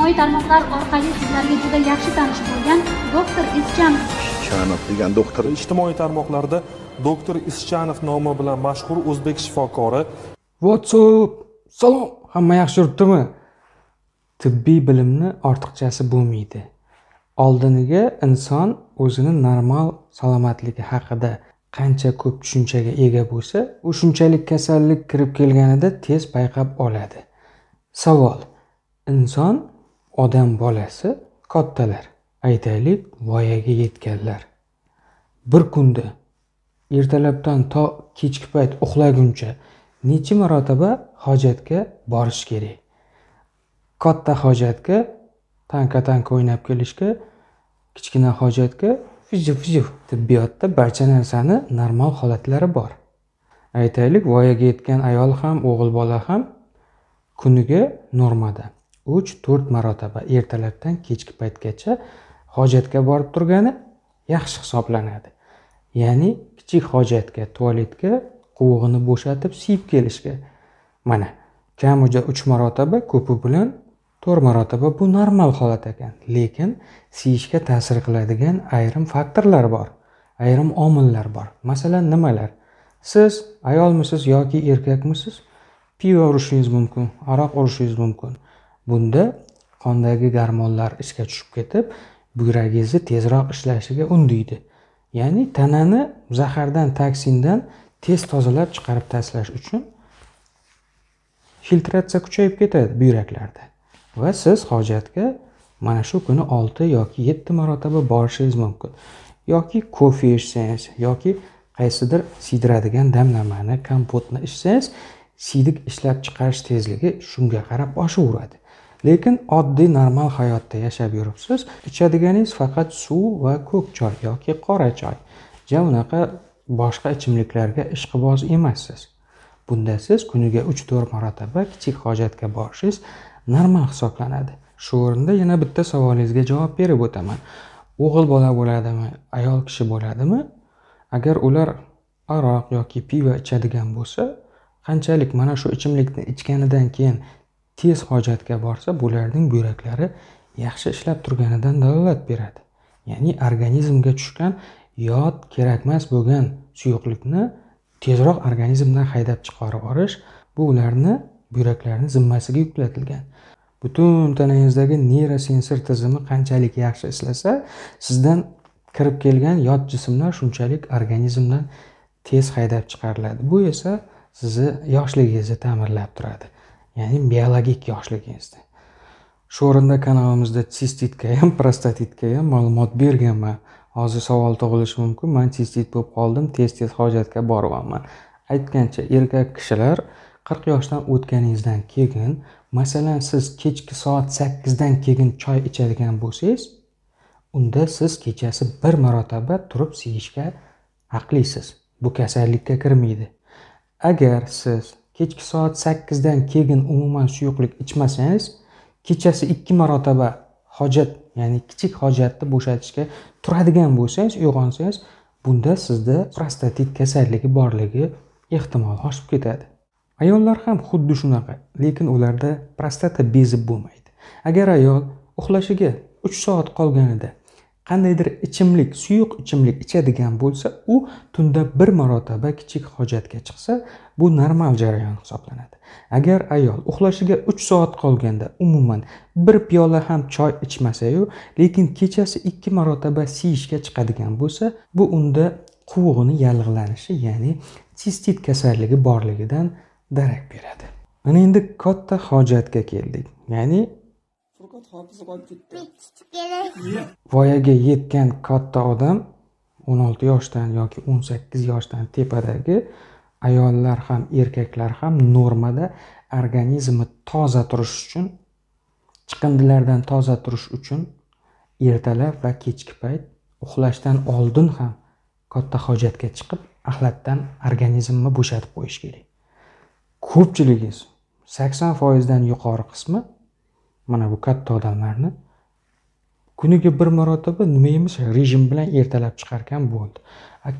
ijtimoiy tarmoqlar orqali sizlarga juda yaxshi tanish bo'lgan doktor izchanov izchanov degan doktor ijtimoiy tarmoqlarda doktor izchanov nomi bilan mashhur o'zbek shifokori whatsapp salom hamma yaxshi yuribdimi tibbiy bilimni ortiqchasi bo'lmaydi oldiniga inson o'zini normal salomatligi haqida qancha ko'p tushunchaga ega bo'lsa u shunchalik kasallik kirib kelganida tez payqab oladi savol inson odam bolasi kattalar aytaylik voyaga yetganlar bir kunda ertalabdan to kechki payt uxlaguncha necha marotaba hojatga borish kerak katta hojatga tanka tanka o'ynab kelishga kichkina hojatga fizu fizu tibbiyotda barcha narsani normal holatlari bor aytaylik voyaga yetgan ayol ham o'g'il bola ham kuniga normada uch to'rt marotaba ertalabdan kechki paytgacha hojatga borib turgani yaxshi hisoblanadi ya'ni kichik hojatga tualetga quvug'ini bo'shatib siyib kelishga mana kamuja uch marotaba ko'pi bilan to'rt marotaba bu normal holat ekan lekin siyishga ta'sir qiladigan ayrim faktorlar bor ayrim omillar bor masalan nimalar siz ayolmisiz yoki erkakmisiz pivo urishingiz mumkin aroq urishingiz mumkin bunda qondagi garmonlar ishga tushib ketib buyragingizni tezroq ishlashiga undaydi ya'ni tanani zahardan toksindan tez tozalab chiqarib tashlash uchun filtratsiya kuchayib ketadi buyraklarda va siz hojatga mana shu kuni olti yoki yetti marotaba borishingiz mumkin yoki kofe ichsangiz yoki qaysidir siydiradigan damlamani kompotni ichsangiz siydik ishlab chiqarish tezligi shunga qarab oshaveradi lekin oddiy normal hayotda yashab yuribsiz ichadiganingiz faqat suv va ko'k choy yoki qora choy ja unaqa boshqa ichimliklarga ishqiboz emassiz bunda siz kuniga uch to'rt marotaba kichik hojatga borishingiz normal hisoblanadi shu o'rinda yana bitta savolingizga javob berib o'taman o'g'il bola bo'ladimi ayol kishi bo'ladimi agar ular aroq yoki pivo ichadigan bo'lsa qanchalik mana shu ichimlikni ichganidan keyin tez hojatga borsa bularning buyraklari yaxshi ishlab turganidan dalolat beradi ya'ni organizmga tushgan yod kerakmas bo'lgan suyuqlikni tezroq organizmdan haydab chiqarib yuborish bu ularni buyraklarni zimmasiga yuklatilgan butun tanangizdagi neyrosensor tizimi qanchalik yaxshi ishlasa sizdan kirib kelgan yod jismlar shunchalik organizmdan tez haydab chiqariladi bu esa sizni yoshligingizni ta'mirlab turadi ya'ni biologik yoshligingizni shu o'rinda kanalimizda sistitga ham prostatitga ham ma'lumot berganman hozir savol tug'ilishi mumkin man sistit bo'lib qoldim tez tez hojatga boryapman aytgancha erkak kishilar qirq yoshdan o'tganingizdan keyin masalan siz kechki soat sakkizdan keyin choy ichadigan bo'lsangiz unda siz kechasi bir marotaba turib siyishga haqlisiz bu kasallikka kirmaydi agar siz kechki soat sakkizdan keyin umuman suyuqlik ichmasangiz kechasi ikki marotaba hojat ya'ni kichik hojatni bo'shatishga turadigan bo'lsangiz uyg'onsangiz bunda sizda prostatit kasalligi borligi ehtimoli oshib ketadi ayollar ham xuddi shunaqa lekin ularda prostata bezib bo'lmaydi agar ayol uxlashiga uch soat qolganida qandaydir ichimlik suyuq ichimlik ichadigan bo'lsa u tunda bir marotaba kichik hojatga chiqsa bu normal jarayon hisoblanadi agar ayol uxlashiga uch soat qolganda umuman bir piyola ham choy ichmasayu lekin kechasi ikki marotaba siyishga chiqadigan bo'lsa bu unda quvug'ini yallig'lanishi ya'ni sistit kasalligi borligidan darak beradi mana endi katta hojatga keldik ya'ni vaqt hofiz ketdi voyaga yetgan katta odam o'n olti yoshdan yoki o'n sakkiz yoshdan tepadagi ayollar ham erkaklar ham normada organizmi toza turish uchun chiqindilardan toza turish uchun ertalab va kechki payt uxlashdan oldin ham katta hojatga chiqib axlatdan organizmni bo'shatib qo'yish kerak ko'pchiligingiz sakson foizdan yuqori qismi mana bu katta odamlarni kuniga bir marotaba nima emish rejim bilan ertalab chiqarkan bo'ldi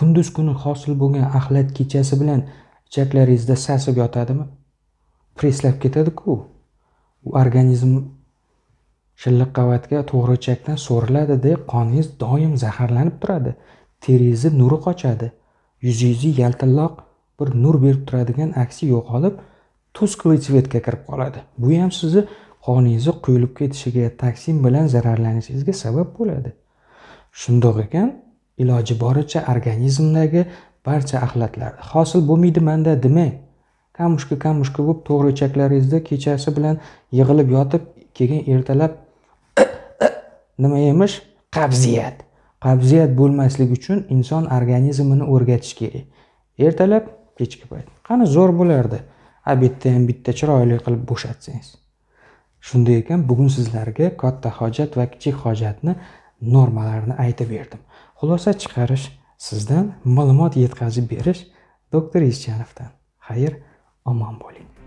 kunduz kuni hosil bo'lgan axlat kechasi bilan ichaklaringizda sasib yotadimi presslab ketadiku u organizm shilliq qavatga to'g'ri ichakdan so'riladida qoningiz doim zaharlanib turadi teringizni nuri qochadi yuzingizni yaltilloq bir nur berib turadigan aksi yo'qolib tusklый цветga kirib qoladi bu ham sizni qoningizni quyilib ketishiga toksin bilan zararlanishingizga sabab bo'ladi shundoq ekan iloji boricha organizmdagi barcha axlatlarni hosil bo'lmaydi manda demang kamushka kamushka bo'lib ichaklaringizda kechasi bilan yig'ilib yotib keyin ertalab nima emish qabziyat qabziyat bo'lmasligi uchun inson organizmini o'rgatish kerak ertalab kechki payt qani zo'r bo'lardi obedda ham bitta chiroyli qilib bo'shatsangiz shunday ekan bugun sizlarga katta hojat va kichik hojatni normalarini aytib berdim xulosa chiqarish sizdan ma'lumot yetkazib berish doktor ischanovdan xayr omon bo'ling